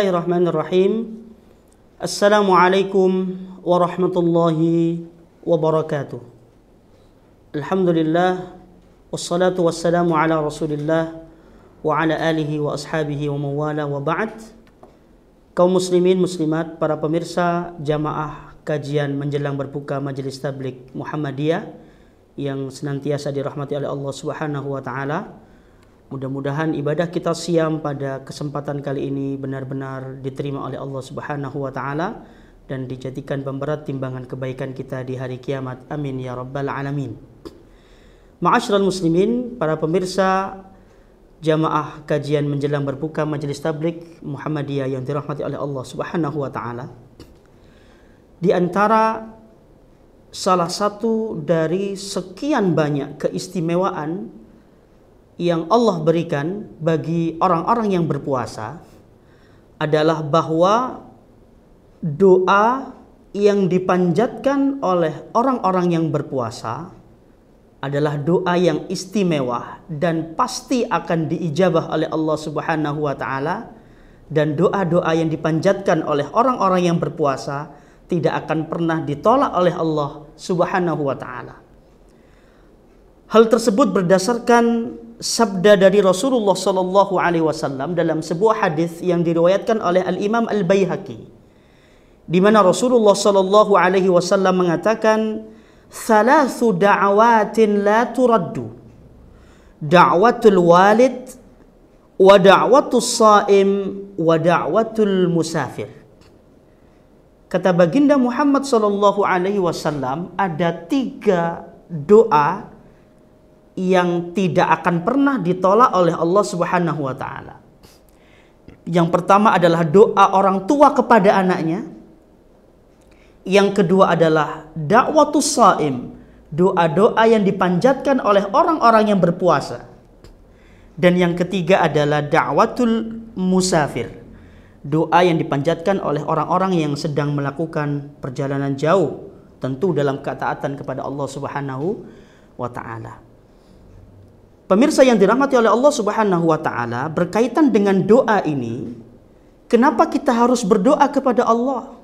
Bismillahirrahmanirrahim. Assalamualaikum warahmatullahi wabarakatuh. Alhamdulillah wassalatu wassalamu ala Rasulillah wa ala alihi wa ashabihi wa mawala wa ba'd. Kaum muslimin muslimat, para pemirsa jamaah kajian menjelang berbuka Majelis Tablik Muhammadiyah yang senantiasa dirahmati oleh Allah Subhanahu wa taala Mudah-mudahan ibadah kita siam pada kesempatan kali ini benar-benar diterima oleh Allah Subhanahu wa taala dan dijadikan pemberat timbangan kebaikan kita di hari kiamat. Amin ya rabbal alamin. Ma'asyiral muslimin, para pemirsa jamaah kajian menjelang berbuka majelis tablik Muhammadiyah yang dirahmati oleh Allah Subhanahu wa taala. Di antara salah satu dari sekian banyak keistimewaan yang Allah berikan bagi orang-orang yang berpuasa adalah bahwa doa yang dipanjatkan oleh orang-orang yang berpuasa adalah doa yang istimewa dan pasti akan diijabah oleh Allah Subhanahu wa taala dan doa-doa yang dipanjatkan oleh orang-orang yang berpuasa tidak akan pernah ditolak oleh Allah Subhanahu wa taala. Hal tersebut berdasarkan sabda dari Rasulullah Sallallahu Alaihi Wasallam dalam sebuah hadis yang diriwayatkan oleh Al Imam Al Baihaqi, di mana Rasulullah Sallallahu Alaihi Wasallam mengatakan, "Thalathu da'awatin la turaddu, da'watul walid, wa da'watul sa'im, wa da'watul musafir." Kata baginda Muhammad Sallallahu Alaihi Wasallam ada tiga doa yang tidak akan pernah ditolak oleh Allah Subhanahu wa taala. Yang pertama adalah doa orang tua kepada anaknya. Yang kedua adalah dakwatus saim, doa-doa yang dipanjatkan oleh orang-orang yang berpuasa. Dan yang ketiga adalah dakwatul musafir, doa yang dipanjatkan oleh orang-orang yang sedang melakukan perjalanan jauh, tentu dalam ketaatan kepada Allah Subhanahu wa taala. Pemirsa yang dirahmati oleh Allah Subhanahu wa taala, berkaitan dengan doa ini, kenapa kita harus berdoa kepada Allah?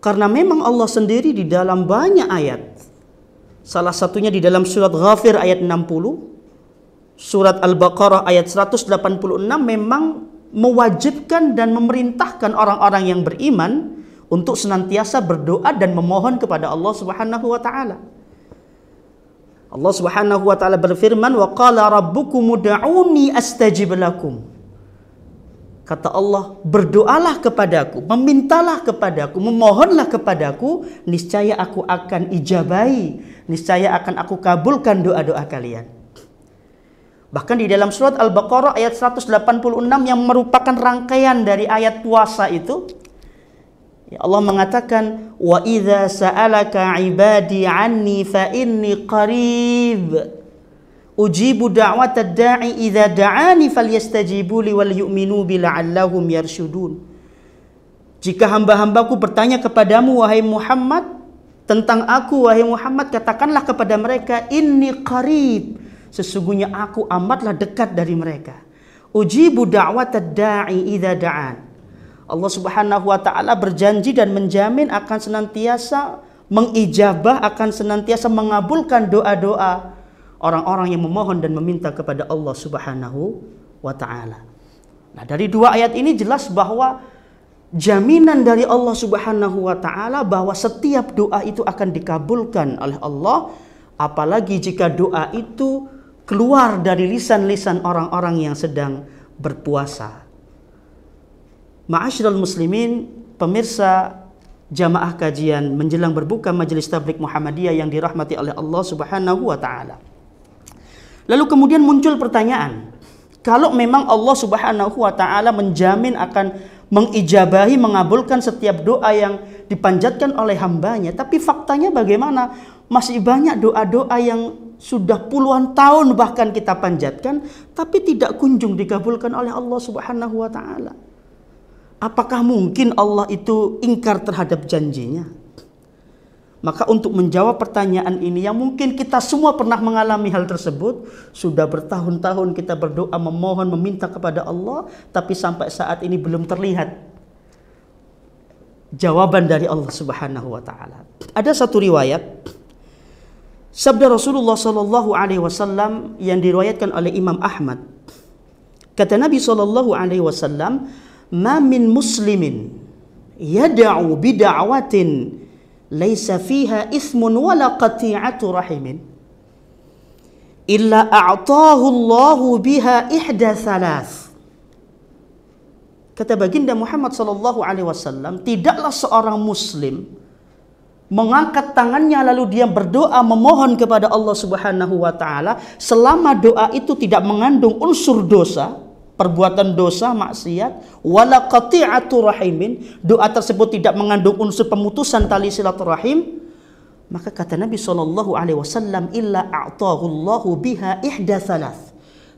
Karena memang Allah sendiri di dalam banyak ayat. Salah satunya di dalam surat Ghafir ayat 60, surat Al-Baqarah ayat 186 memang mewajibkan dan memerintahkan orang-orang yang beriman untuk senantiasa berdoa dan memohon kepada Allah Subhanahu wa taala. Allah Subhanahu wa taala berfirman wa qala rabbukum ud'uni astajib lakum. Kata Allah, berdoalah kepadaku, memintalah kepadaku, memohonlah kepadaku, niscaya aku akan ijabai, niscaya akan aku kabulkan doa-doa kalian. Bahkan di dalam surat Al-Baqarah ayat 186 yang merupakan rangkaian dari ayat puasa itu, Ya Allah mengatakan wa idza sa'alaka ibadi anni fa inni qarib ujibu da'wata da'i idza da'ani falyastajibu li wal yu'minu bi la'allahum Jika hamba-hambaku bertanya kepadamu wahai Muhammad tentang aku wahai Muhammad katakanlah kepada mereka inni qarib sesungguhnya aku amatlah dekat dari mereka ujibu da'wata da'i idza da'an Allah Subhanahu wa taala berjanji dan menjamin akan senantiasa mengijabah akan senantiasa mengabulkan doa-doa orang-orang yang memohon dan meminta kepada Allah Subhanahu wa taala. Nah, dari dua ayat ini jelas bahwa jaminan dari Allah Subhanahu wa taala bahwa setiap doa itu akan dikabulkan oleh Allah apalagi jika doa itu keluar dari lisan-lisan orang-orang yang sedang berpuasa. Ma'asyiral muslimin, pemirsa jamaah kajian menjelang berbuka majelis tablik Muhammadiyah yang dirahmati oleh Allah Subhanahu wa taala. Lalu kemudian muncul pertanyaan, kalau memang Allah Subhanahu wa taala menjamin akan mengijabahi mengabulkan setiap doa yang dipanjatkan oleh hambanya, tapi faktanya bagaimana? Masih banyak doa-doa yang sudah puluhan tahun bahkan kita panjatkan tapi tidak kunjung dikabulkan oleh Allah Subhanahu wa taala. Apakah mungkin Allah itu ingkar terhadap janjinya? Maka untuk menjawab pertanyaan ini yang mungkin kita semua pernah mengalami hal tersebut, sudah bertahun-tahun kita berdoa memohon meminta kepada Allah, tapi sampai saat ini belum terlihat jawaban dari Allah Subhanahu wa taala. Ada satu riwayat sabda Rasulullah sallallahu alaihi wasallam yang diriwayatkan oleh Imam Ahmad. Kata Nabi sallallahu alaihi wasallam, mamin muslimin yada'u bida'watin laisa fiha ismun wala qati'atu rahimin illa a'tahu Allah biha ihda thalath kata baginda Muhammad sallallahu alaihi wasallam tidaklah seorang muslim mengangkat tangannya lalu dia berdoa memohon kepada Allah Subhanahu wa taala selama doa itu tidak mengandung unsur dosa perbuatan dosa maksiat wala qati'atu rahimin doa tersebut tidak mengandung unsur pemutusan tali silaturahim maka kata Nabi sallallahu alaihi wasallam illa a'tahullahu biha ihda thalath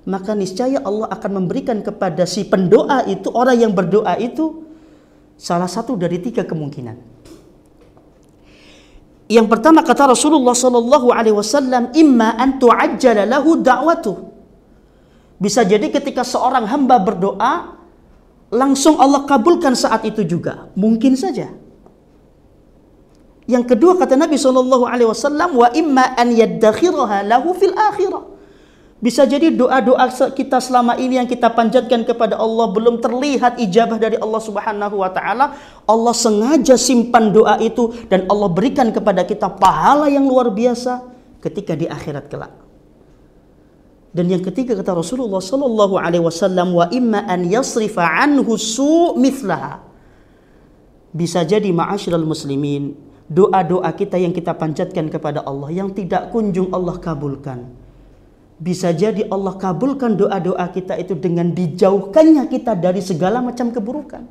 maka niscaya Allah akan memberikan kepada si pendoa itu orang yang berdoa itu salah satu dari tiga kemungkinan yang pertama kata Rasulullah sallallahu alaihi wasallam imma an tu'ajjala lahu da'watuh bisa jadi ketika seorang hamba berdoa, langsung Allah kabulkan saat itu juga. Mungkin saja. Yang kedua kata Nabi Shallallahu Alaihi Wasallam, wa imma an yadakhirha lahu fil akhirah. Bisa jadi doa-doa kita selama ini yang kita panjatkan kepada Allah belum terlihat ijabah dari Allah Subhanahu wa taala. Allah sengaja simpan doa itu dan Allah berikan kepada kita pahala yang luar biasa ketika di akhirat kelak. Dan yang ketiga kata Rasulullah sallallahu alaihi wasallam wa imma an yasrifa anhu su mithlaha. Bisa jadi ma'asyiral muslimin, doa-doa kita yang kita panjatkan kepada Allah yang tidak kunjung Allah kabulkan. Bisa jadi Allah kabulkan doa-doa kita itu dengan dijauhkannya kita dari segala macam keburukan.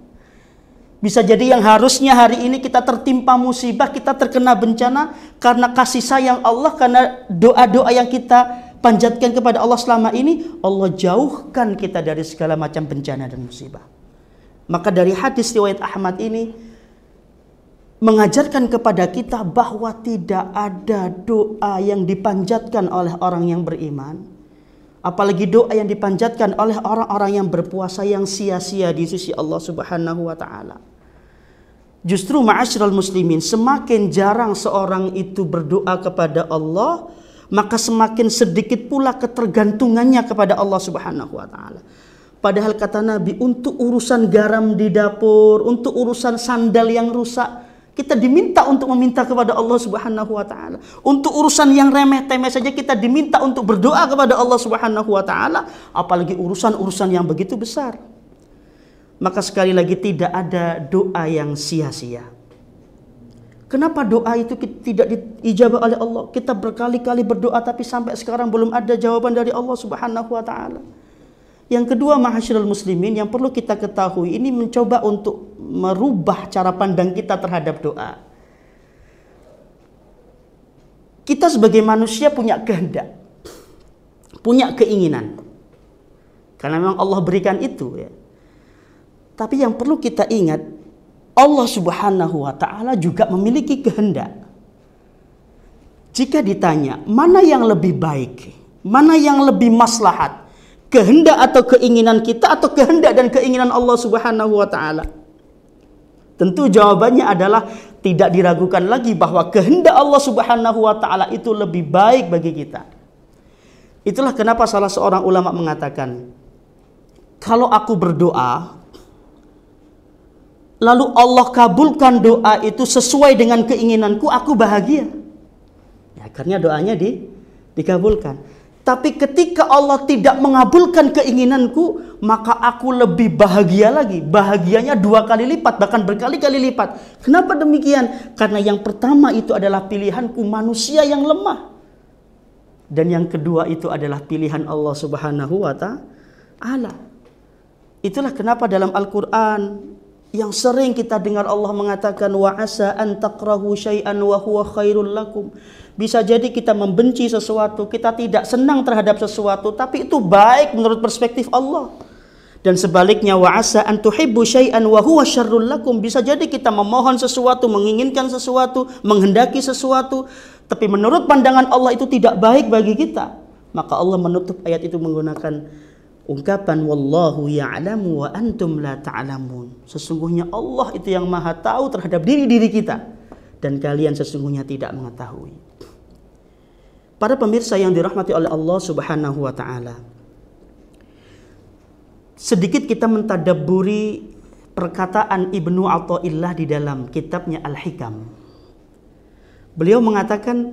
Bisa jadi yang harusnya hari ini kita tertimpa musibah, kita terkena bencana karena kasih sayang Allah, karena doa-doa yang kita panjatkan kepada Allah selama ini, Allah jauhkan kita dari segala macam bencana dan musibah. Maka dari hadis riwayat Ahmad ini mengajarkan kepada kita bahwa tidak ada doa yang dipanjatkan oleh orang yang beriman, apalagi doa yang dipanjatkan oleh orang-orang yang berpuasa yang sia-sia di sisi Allah Subhanahu wa taala. Justru ma'asyiral muslimin, semakin jarang seorang itu berdoa kepada Allah, maka semakin sedikit pula ketergantungannya kepada Allah Subhanahu wa taala. Padahal kata Nabi untuk urusan garam di dapur, untuk urusan sandal yang rusak, kita diminta untuk meminta kepada Allah Subhanahu wa taala. Untuk urusan yang remeh-temeh saja kita diminta untuk berdoa kepada Allah Subhanahu wa taala, apalagi urusan-urusan yang begitu besar. Maka sekali lagi tidak ada doa yang sia-sia. Kenapa doa itu tidak diijabah oleh Allah? Kita berkali-kali berdoa tapi sampai sekarang belum ada jawaban dari Allah Subhanahu wa taala. Yang kedua, mahasirul muslimin yang perlu kita ketahui ini mencoba untuk merubah cara pandang kita terhadap doa. Kita sebagai manusia punya kehendak, punya keinginan. Karena memang Allah berikan itu ya. Tapi yang perlu kita ingat, Allah Subhanahu wa taala juga memiliki kehendak. Jika ditanya, mana yang lebih baik? Mana yang lebih maslahat? Kehendak atau keinginan kita atau kehendak dan keinginan Allah Subhanahu wa taala? Tentu jawabannya adalah tidak diragukan lagi bahwa kehendak Allah Subhanahu wa taala itu lebih baik bagi kita. Itulah kenapa salah seorang ulama mengatakan, kalau aku berdoa lalu Allah kabulkan doa itu sesuai dengan keinginanku, aku bahagia. Ya, akhirnya doanya di, dikabulkan. Tapi ketika Allah tidak mengabulkan keinginanku, maka aku lebih bahagia lagi. Bahagianya dua kali lipat, bahkan berkali-kali lipat. Kenapa demikian? Karena yang pertama itu adalah pilihanku manusia yang lemah. Dan yang kedua itu adalah pilihan Allah Subhanahu wa taala. Itulah kenapa dalam Al-Qur'an yang sering kita dengar Allah mengatakan wa asa an takrahu syai'an wa huwa khairul lakum. Bisa jadi kita membenci sesuatu, kita tidak senang terhadap sesuatu, tapi itu baik menurut perspektif Allah. Dan sebaliknya wa asa an tuhibbu syai'an wa huwa syarrul lakum. Bisa jadi kita memohon sesuatu, menginginkan sesuatu, menghendaki sesuatu, tapi menurut pandangan Allah itu tidak baik bagi kita. Maka Allah menutup ayat itu menggunakan ungkapan wallahu ya'lamu wa antum la ta'lamun. Sesungguhnya Allah itu yang maha tahu terhadap diri-diri kita dan kalian sesungguhnya tidak mengetahui. Para pemirsa yang dirahmati oleh Allah Subhanahu wa taala. Sedikit kita mentadaburi perkataan Ibnu Athaillah di dalam kitabnya Al-Hikam. Beliau mengatakan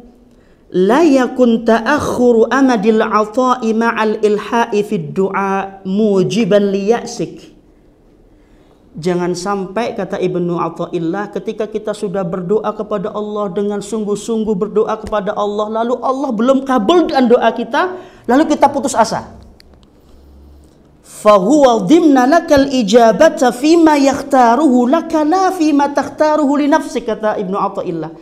la yakun ta'akhuru amadil ata'i ma'al ilha'i fid du'a mujiban liya'sik Jangan sampai kata Ibnu Athaillah ketika kita sudah berdoa kepada Allah dengan sungguh-sungguh berdoa kepada Allah lalu Allah belum kabul dengan doa kita lalu kita putus asa. Fahuwa dhimna lakal ijabata fima yakhtaruhu laka la fima takhtaruhu li nafsik kata Ibnu Athaillah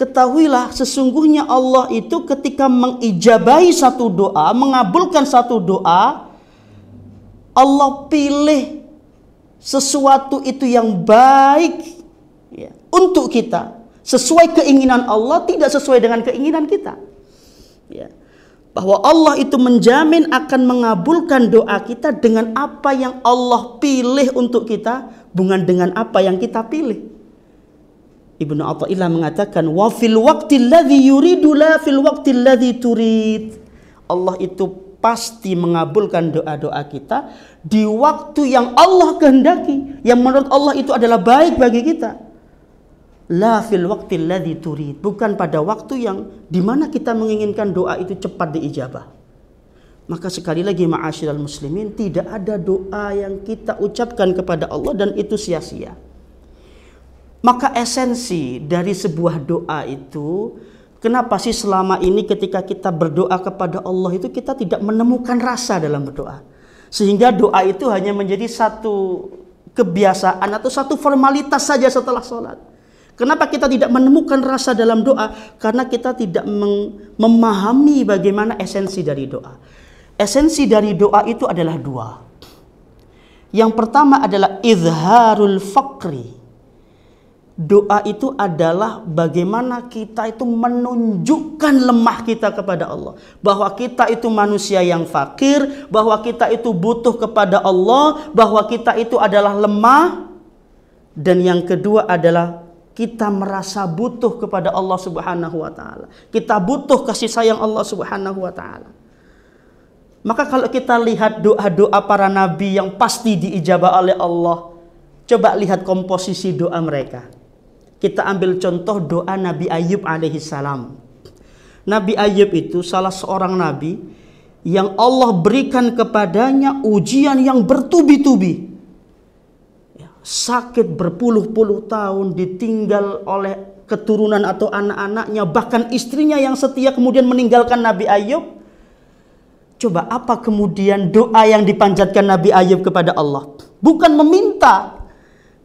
Ketahuilah sesungguhnya Allah itu ketika mengijabahi satu doa, mengabulkan satu doa, Allah pilih sesuatu itu yang baik ya, untuk kita. Sesuai keinginan Allah, tidak sesuai dengan keinginan kita. Ya. Bahwa Allah itu menjamin akan mengabulkan doa kita dengan apa yang Allah pilih untuk kita, bukan dengan apa yang kita pilih. Ibnu Athaillah mengatakan wa fil waqti alladhi yuridu la fil waqti alladhi turid. Allah itu pasti mengabulkan doa-doa kita di waktu yang Allah kehendaki, yang menurut Allah itu adalah baik bagi kita. La fil waqti alladhi turid, bukan pada waktu yang dimana kita menginginkan doa itu cepat diijabah. Maka sekali lagi ma'asyiral muslimin tidak ada doa yang kita ucapkan kepada Allah dan itu sia-sia. Maka esensi dari sebuah doa itu, kenapa sih selama ini ketika kita berdoa kepada Allah itu kita tidak menemukan rasa dalam berdoa? Sehingga doa itu hanya menjadi satu kebiasaan atau satu formalitas saja setelah sholat. Kenapa kita tidak menemukan rasa dalam doa? Karena kita tidak memahami bagaimana esensi dari doa. Esensi dari doa itu adalah dua. Yang pertama adalah izharul fakri doa itu adalah bagaimana kita itu menunjukkan lemah kita kepada Allah. Bahwa kita itu manusia yang fakir, bahwa kita itu butuh kepada Allah, bahwa kita itu adalah lemah. Dan yang kedua adalah kita merasa butuh kepada Allah Subhanahu wa taala. Kita butuh kasih sayang Allah Subhanahu wa taala. Maka kalau kita lihat doa-doa para nabi yang pasti diijabah oleh Allah, coba lihat komposisi doa mereka kita ambil contoh doa Nabi Ayub alaihi salam. Nabi Ayub itu salah seorang nabi yang Allah berikan kepadanya ujian yang bertubi-tubi. Ya, sakit berpuluh-puluh tahun ditinggal oleh keturunan atau anak-anaknya bahkan istrinya yang setia kemudian meninggalkan Nabi Ayub. Coba apa kemudian doa yang dipanjatkan Nabi Ayub kepada Allah? Bukan meminta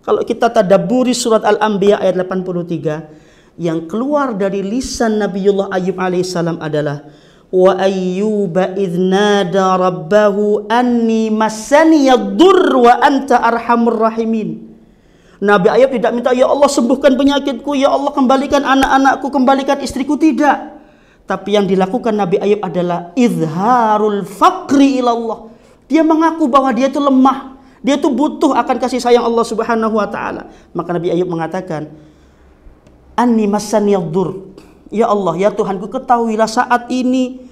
kalau kita tadaburi surat Al-Anbiya ayat 83 yang keluar dari lisan Nabiullah Ayub alaihissalam adalah wa ayyuba idnada rabbahu anni massani yadur wa anta arhamur rahimin. Nabi Ayub tidak minta ya Allah sembuhkan penyakitku, ya Allah kembalikan anak-anakku, kembalikan istriku tidak. Tapi yang dilakukan Nabi Ayub adalah izharul fakri ilallah. Dia mengaku bahwa dia itu lemah, dia tuh butuh akan kasih sayang Allah Subhanahu wa taala. Maka Nabi Ayub mengatakan, "Anni dur Ya Allah, ya Tuhanku ketahuilah saat ini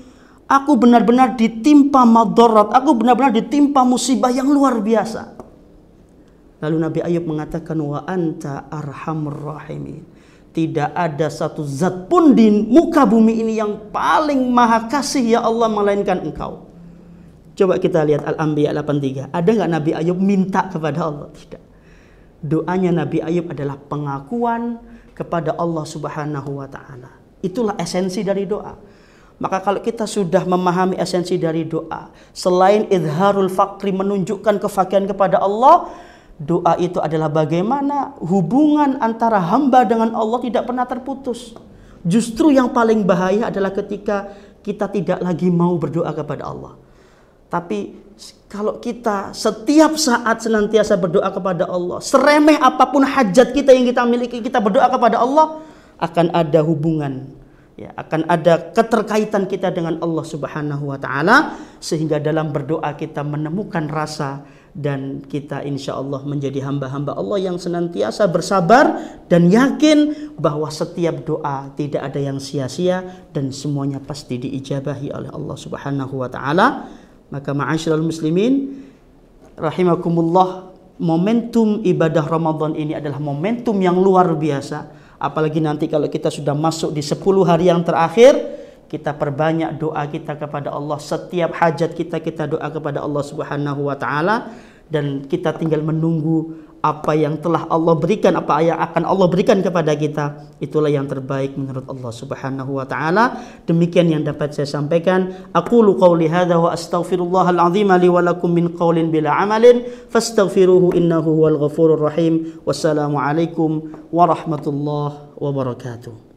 aku benar-benar ditimpa madarat, aku benar-benar ditimpa musibah yang luar biasa. Lalu Nabi Ayub mengatakan, "Wa anta arhamur rahimin." Tidak ada satu zat pun di muka bumi ini yang paling maha kasih ya Allah melainkan Engkau. Coba kita lihat Al-Anbiya 83. Ada nggak Nabi Ayub minta kepada Allah? Tidak. Doanya Nabi Ayub adalah pengakuan kepada Allah Subhanahu wa taala. Itulah esensi dari doa. Maka kalau kita sudah memahami esensi dari doa, selain idharul fakri menunjukkan kefakiran kepada Allah, doa itu adalah bagaimana hubungan antara hamba dengan Allah tidak pernah terputus. Justru yang paling bahaya adalah ketika kita tidak lagi mau berdoa kepada Allah. Tapi kalau kita setiap saat senantiasa berdoa kepada Allah, seremeh apapun hajat kita yang kita miliki, kita berdoa kepada Allah, akan ada hubungan ya akan ada keterkaitan kita dengan Allah Subhanahu wa taala sehingga dalam berdoa kita menemukan rasa dan kita insya Allah menjadi hamba-hamba Allah yang senantiasa bersabar dan yakin bahwa setiap doa tidak ada yang sia-sia dan semuanya pasti diijabahi oleh Allah Subhanahu wa taala maka ma'asyiral muslimin rahimakumullah momentum ibadah Ramadan ini adalah momentum yang luar biasa apalagi nanti kalau kita sudah masuk di 10 hari yang terakhir kita perbanyak doa kita kepada Allah setiap hajat kita kita doa kepada Allah Subhanahu wa taala dan kita tinggal menunggu apa yang telah Allah berikan, apa yang akan Allah berikan kepada kita, itulah yang terbaik menurut Allah Subhanahu wa taala. Demikian yang dapat saya sampaikan. Aku qauli hadza wa astaghfirullahal azim li wa lakum min qaulin bila amalin fastaghfiruhu innahu huwal ghafurur rahim. Wassalamu alaikum warahmatullahi wabarakatuh.